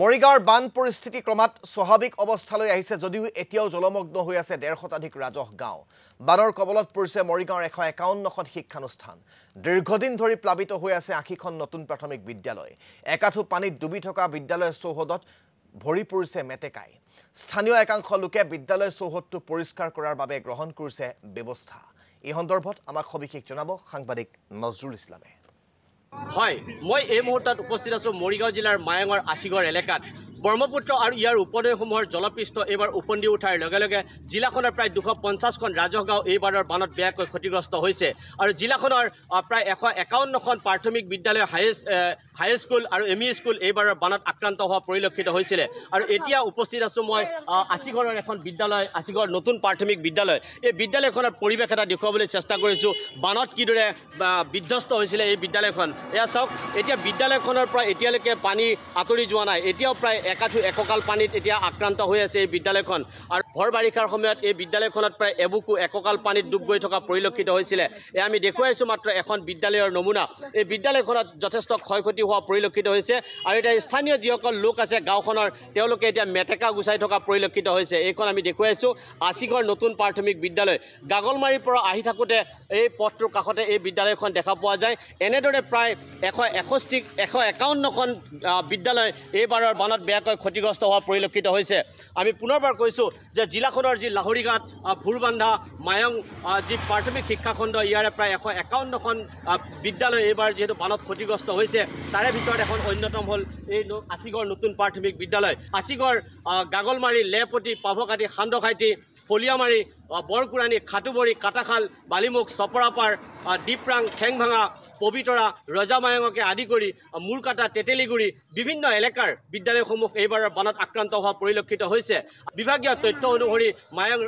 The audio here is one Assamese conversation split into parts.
মৰিগাঁৱৰ বান পৰিস্থিতি ক্ৰমাৎ স্বাভাৱিক অৱস্থালৈ আহিছে যদিও এতিয়াও জলমগ্ন হৈ আছে ডেৰ শতাধিক ৰাজহ গাঁও বানৰ কবলত পৰিছে মৰিগাঁৱৰ এশ একাৱন্নখন শিক্ষানুষ্ঠান দীৰ্ঘদিন ধৰি প্লাৱিত হৈ আছে আশীখন নতুন প্ৰাথমিক বিদ্যালয় একাঠু পানীত ডুবি থকা বিদ্যালয় চৌহদত ভৰি পৰিছে মেটেকাই স্থানীয় একাংশ লোকে বিদ্যালয় চৌহদটো পৰিষ্কাৰ কৰাৰ বাবে গ্ৰহণ কৰিছে ব্যৱস্থা এই সন্দৰ্ভত আমাক সবিশেষ জনাব সাংবাদিক নজৰুল ইছলামে হয় মই এই মুহূৰ্তত উপস্থিত আছোঁ মৰিগাঁও জিলাৰ মায়ঙৰ আছিগড় এলেকাত ব্ৰহ্মপুত্ৰ আৰু ইয়াৰ উপনৈসমূহৰ জলপৃষ্ঠ এইবাৰ উপন্দি উঠাৰ লগে লগে জিলাখনৰ প্ৰায় দুশ পঞ্চাছখন ৰাজহগাঁও এইবাৰৰ বানত বেয়াকৈ ক্ষতিগ্ৰস্ত হৈছে আৰু জিলাখনৰ প্ৰায় এশ একাৱন্নখন প্ৰাথমিক বিদ্যালয় হাই হাইস্কুল আৰু এম ই স্কুল এইবাৰৰ বানত আক্ৰান্ত হোৱা পৰিলক্ষিত হৈছিলে আৰু এতিয়া উপস্থিত আছোঁ মই আছিগড়ৰ এখন বিদ্যালয় আছিগড় নতুন প্ৰাথমিক বিদ্যালয় এই বিদ্যালয়খনৰ পৰিৱেশ এটা দেখুৱাবলৈ চেষ্টা কৰিছোঁ বানত কিদৰে বিধ্বস্ত হৈছিলে এই বিদ্যালয়খন এয়া চাওক এতিয়া বিদ্যালয়খনৰ পৰা এতিয়ালৈকে পানী আঁতৰি যোৱা নাই এতিয়াও প্ৰায় একাঠু এককাল পানীত এতিয়া আক্ৰান্ত হৈ আছে এই বিদ্যালয়খন আৰু ভৰ বাৰিষাৰ সময়ত এই বিদ্যালয়খনত প্ৰায় এবুকু এককাল পানীত ডুব গৈ থকা পৰিলক্ষিত হৈছিলে এয়া আমি দেখুৱাইছোঁ মাত্ৰ এখন বিদ্যালয়ৰ নমুনা এই বিদ্যালয়খনত যথেষ্ট ক্ষয় ক্ষতি হোৱা পৰিলক্ষিত হৈছে আৰু এতিয়া স্থানীয় যিসকল লোক আছে গাঁওখনৰ তেওঁলোকে এতিয়া মেটেকা গুচাই থকা পৰিলক্ষিত হৈছে এইখন আমি দেখুৱাইছোঁ আছিগড় নতুন প্ৰাথমিক বিদ্যালয় গাগলমাৰীৰ পৰা আহি থাকোঁতে এই পথটোৰ কাষতে এই বিদ্যালয়খন দেখা পোৱা যায় এনেদৰে প্ৰায় এশ এষষ্ঠি এশ একাৱন্নখন বিদ্যালয় এইবাৰৰ বানত বেয়া বেয়াকৈ ক্ষতিগ্ৰস্ত হোৱা পৰিলক্ষিত হৈছে আমি পুনৰবাৰ কৈছোঁ যে জিলাখনৰ যি লাহৰিঘাট ভূৰবান্ধা মায়ং যি প্ৰাথমিক শিক্ষাখণ্ড ইয়াৰে প্ৰায় এশ একাৱন্নখন বিদ্যালয় এইবাৰ যিহেতু বানত ক্ষতিগ্ৰস্ত হৈছে তাৰে ভিতৰত এখন অন্যতম হ'ল এই আছিগড় নতুন প্ৰাথমিক বিদ্যালয় আছিগড় গাগলমাৰি লেপতি পাভকাটি সান্দখাইটি ফলিয়ামাৰি বৰকুৰাণী খাটুবৰী কাটাখাল বালিমুখ চপৰাপাৰ দীপৰাং ঠেংভাঙা পবিতৰা ৰজামায়ঙকে আদি কৰি মূৰকাটা তেতেলিগুৰি বিভিন্ন এলেকাৰ বিদ্যালয়সমূহ এইবাৰৰ বানত আক্ৰান্ত হোৱা পৰিলক্ষিত হৈছে বিভাগীয় তথ্য অনুসৰি মায়ং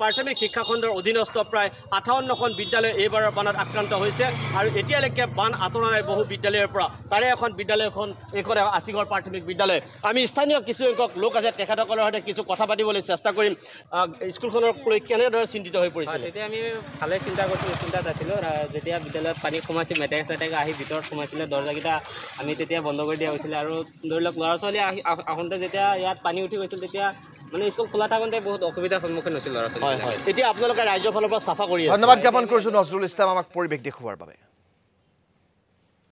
প্ৰাথমিক শিক্ষাখণ্ডৰ অধীনস্থ প্ৰায় আঠাৱন্নখন বিদ্যালয় এইবাৰৰ বানত আক্ৰান্ত হৈছে আৰু এতিয়ালৈকে বান আঁতৰা নাই বহু বিদ্যালয়ৰ পৰা তাৰে এখন বিদ্যালয়খন এইখন আছিগড় প্ৰাথমিক বিদ্যালয় আমি স্থানীয় কিছুসংখ্যক লোক আছে তেখেতসকলৰ সৈতে কিছু কথা পাতিবলৈ চেষ্টা কৰিম স্কুলখনৰ লৈ কেনেদৰে চিন্তিত হৈ পৰিছে তেতিয়া আমি ভালেই চিন্তা কৰিছিলোঁ চিন্তাত আছিলোঁ যেতিয়া বিদ্যালয়ত পানী সোমাইছিল মেটেক চেটেক আহি ভিতৰত সোমাইছিলে দৰ্জাকেইটা আমি তেতিয়া বন্ধ কৰি দিয়া হৈছিলে আৰু ধৰি লওক ল'ৰা ছোৱালী আহি আহোঁতে যেতিয়া ইয়াত পানী উঠি গৈছিল তেতিয়া মানে স্কুল খোলা থাকোঁতে বহুত অসুবিধাৰ সন্মুখীন হৈছিল ল'ৰা ছোৱালী হয় হয় এতিয়া আপোনালোকে ৰাইজৰ ফালৰ পৰা চাফা কৰি ধন্যবাদ জ্ঞাপন কৰিছোঁ নজৰুল ইছলাম আমাক পৰিৱেশ দেখুওৱাৰ বাবে